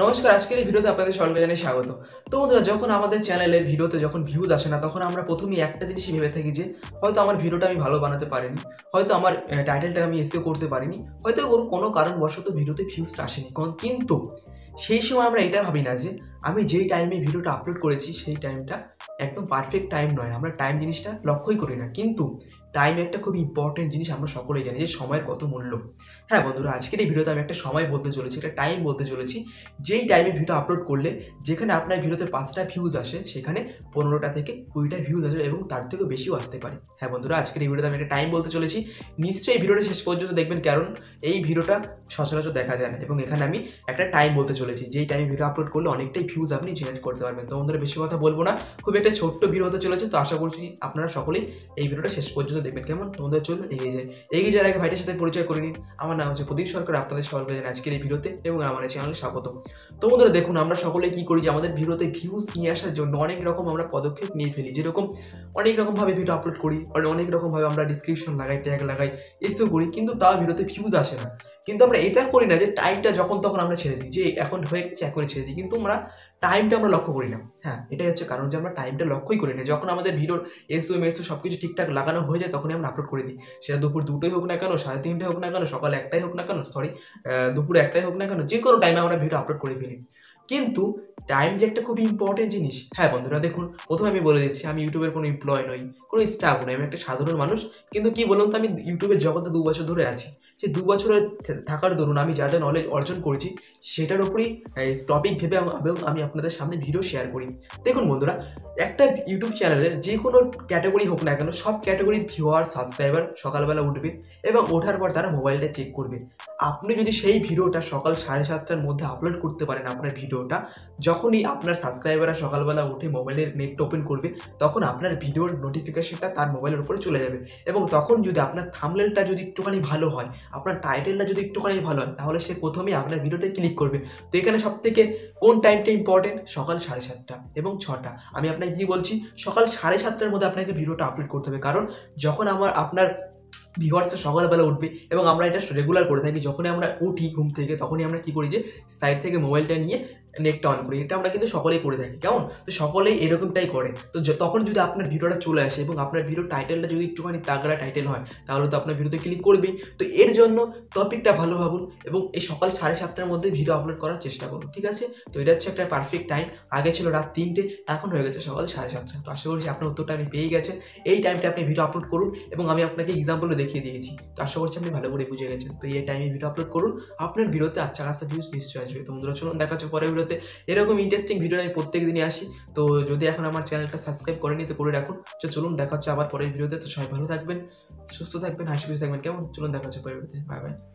নমস্কার আজকের এই ভিডিওতে আপনাদের সকলকে জানাই স্বাগত তো বন্ধুরা যখন আমাদের চ্যানেলের ভিডিওতে যখন ভিউজ আসে না তখন আমরা প্রথমেই একটা জিনিসই ভেবে থাকি যে হয়তো আমার ভিডিওটা আমি ভালো বানাতে পারিনি হয়তো আমার টাইটেলটা আমি এসেও করতে পারিনি হয়তো কোনো কারণবশত ভিডিওতে ভিউজটা আসেনি কিন্তু সেই সময় আমরা এটা ভাবি না যে আমি যেই টাইমে ভিডিওটা আপলোড করেছি সেই টাইমটা একদম পারফেক্ট টাইম নয় আমরা টাইম জিনিসটা লক্ষ্যই করি না কিন্তু টাইম একটা খুব ইম্পর্টেন্ট জিনিস আমরা সকলেই জানি যে সময়ের কত মূল্য হ্যাঁ বন্ধুরা আজকের এই ভিডিওতে আমি একটা সময় বলতে চলেছি একটা টাইম বলতে চলেছি যেই টাইমে ভিডিও আপলোড করলে যেখানে আপনার ভিডিওতে পাঁচটা ভিউজ আসে সেখানে পনেরোটা থেকে কুড়িটা ভিউজ আসে এবং তার থেকেও বেশিও আসতে পারে হ্যাঁ বন্ধুরা আজকের এই ভিডিওতে আমি একটা টাইম বলতে চলেছি নিশ্চয়ই ভিডিওটা শেষ পর্যন্ত দেখবেন কারণ এই ভিডিওটা সচরাচর দেখা যায় না এবং এখানে আমি একটা টাইম বলতে চলেছি যেই টাইমে ভিডিও আপলোড করলে অনেকটাই ভিউজ আপনি জেনারেট করতে পারবেন তো বন্ধুরা বেশি কথা বলবো না খুব একটা ছোট্ট ভিডিও হতে চলেছে তো আশা করছি আপনারা সকলেই এই ভিডিওটা শেষ পর্যন্ত দেখবেন কেমন তোমাদের চলুন এগিয়ে যায় এগিয়ে যাওয়ার আগে ভাইটার সাথে পরিচয় করে নিন আমার নাম হচ্ছে প্রদীপ সরকার আপনাদের সকলকে জানাই আজকের এই ভিডিওতে এবং আমার এই চ্যানেলে স্বাগত তোমাদের দেখুন আমরা সকলে কি করি যে আমাদের ভিডিওতে ভিউজ নিয়ে আসার জন্য অনেক রকম আমরা পদক্ষেপ নিয়ে ফেলি যেরকম অনেক রকমভাবে ভিডিও আপলোড করি অনেক রকমভাবে আমরা ডিসক্রিপশন লাগাই ট্যাগ লাগাই এসেও করি কিন্তু তা ভিডিওতে ভিউজ আসে না কিন্তু আমরা এটা করি না যে টাইমটা যখন তখন আমরা ছেড়ে দিই যে এখন হয়ে গেছে এখনই ছেড়ে দিই কিন্তু আমরা টাইমটা আমরা লক্ষ্য করি না হ্যাঁ এটাই হচ্ছে কারণ যে আমরা টাইমটা লক্ষ্যই করি না যখন আমাদের ভিডিওর এসও এমএসও সব কিছু ঠিকঠাক লাগানো হয়ে যায় তখনই আমরা আপলোড করে দিই সেটা দুপুর দুটোই হোক না কেন সাড়ে তিনটে হোক না কেন সকাল একটাই হোক না কেন সরি দুপুর একটাই হোক না কেন যে কোনো টাইমে আমরা ভিডিও আপলোড করে ফেলি কিন্তু টাইম যে একটা খুব ইম্পর্টেন্ট জিনিস হ্যাঁ বন্ধুরা দেখুন প্রথমে আমি বলে দিচ্ছি আমি ইউটিউবের কোনো এমপ্লয় নই কোনো স্টাফ নই আমি একটা সাধারণ মানুষ কিন্তু কি বলুন তো আমি ইউটিউবের জগতে দু বছর ধরে আছি সে দু বছরে থাকার দরুন আমি যা যা নলেজ অর্জন করেছি সেটার উপরেই টপিক ভেবে আমি আপনাদের সামনে ভিডিও শেয়ার করি দেখুন বন্ধুরা একটা ইউটিউব চ্যানেলের যে কোনো ক্যাটাগরি হোক না কেন সব ক্যাটাগরির ভিওয়ার সাবস্ক্রাইবার সকালবেলা উঠবে এবং ওঠার পর তারা মোবাইলটা চেক করবে আপনি যদি সেই ভিডিওটা সকাল সাড়ে সাতটার মধ্যে আপলোড করতে পারেন আপনার ভিডিওটা যখন যখনই আপনার সাবস্ক্রাইবাররা সকালবেলা উঠে মোবাইলের নেট ওপেন করবে তখন আপনার ভিডিওর নোটিফিকেশানটা তার মোবাইলের উপরে চলে যাবে এবং তখন যদি আপনার থামলেলটা যদি একটুখানি ভালো হয় আপনার টাইটেলটা যদি একটুখানি ভালো হয় তাহলে সে প্রথমেই আপনার ভিডিওতে ক্লিক করবে তো এখানে সবথেকে কোন টাইমটা ইম্পর্টেন্ট সকাল সাড়ে সাতটা এবং ছটা আমি আপনাকে কী বলছি সকাল সাড়ে সাতটার মধ্যে আপনাকে ভিডিওটা আপলোড করতে হবে কারণ যখন আমার আপনার ভিউয়ার্সরা সকালবেলা উঠবে এবং আমরা এটা রেগুলার করে থাকি যখনই আমরা উঠি ঘুম থেকে তখনই আমরা কী করি যে সাইড থেকে মোবাইলটা নিয়ে নেটটা অন করি এটা আমরা কিন্তু সকলেই করে থাকি কেমন তো সকলেই এরকমটাই করে তো তখন যদি আপনার ভিডিওটা চলে আসে এবং আপনার ভিডিও টাইটেলটা যদি একটুখানি তাগড়া টাইটেল হয় তাহলে তো আপনার ভিডিওতে ক্লিক করবেই তো এর জন্য টপিকটা ভালো ভাবুন এবং এই সকাল সাড়ে সাতটার মধ্যে ভিডিও আপলোড করার চেষ্টা করুন ঠিক আছে তো এটা হচ্ছে একটা পারফেক্ট টাইম আগে ছিল রাত তিনটে এখন হয়ে গেছে সকাল সাড়ে সাতটা তো আশা করছি আপনার উত্তরটা আমি পেয়ে গেছেন এই টাইমটা আপনি ভিডিও আপলোড করুন এবং আমি আপনাকে এক্সাম্পলও দেখিয়ে দিয়েছি তো আশা করছি আপনি ভালো করে বুঝে গেছেন তো এই টাইমে ভিডিও আপলোড করুন আপনার ভিডিওতে আচ্ছা আচ্ছা ভিউজ নিশ্চয়ই আসবে তো বন্ধুরা চলুন দেখাচ্ছে পরে ভিডিও ভিডিওতে এরকম ইন্টারেস্টিং ভিডিও আমি প্রত্যেক দিনই আসি তো যদি এখন আমার চ্যানেলটা সাবস্ক্রাইব করে নিতে করে রাখুন তো চলুন দেখা হচ্ছে আবার পরের ভিডিওতে তো সবাই ভালো থাকবেন সুস্থ থাকবেন হাসি খুশি থাকবেন কেমন চলুন দেখা হচ্ছে পরের ভিডিওতে বাই বাই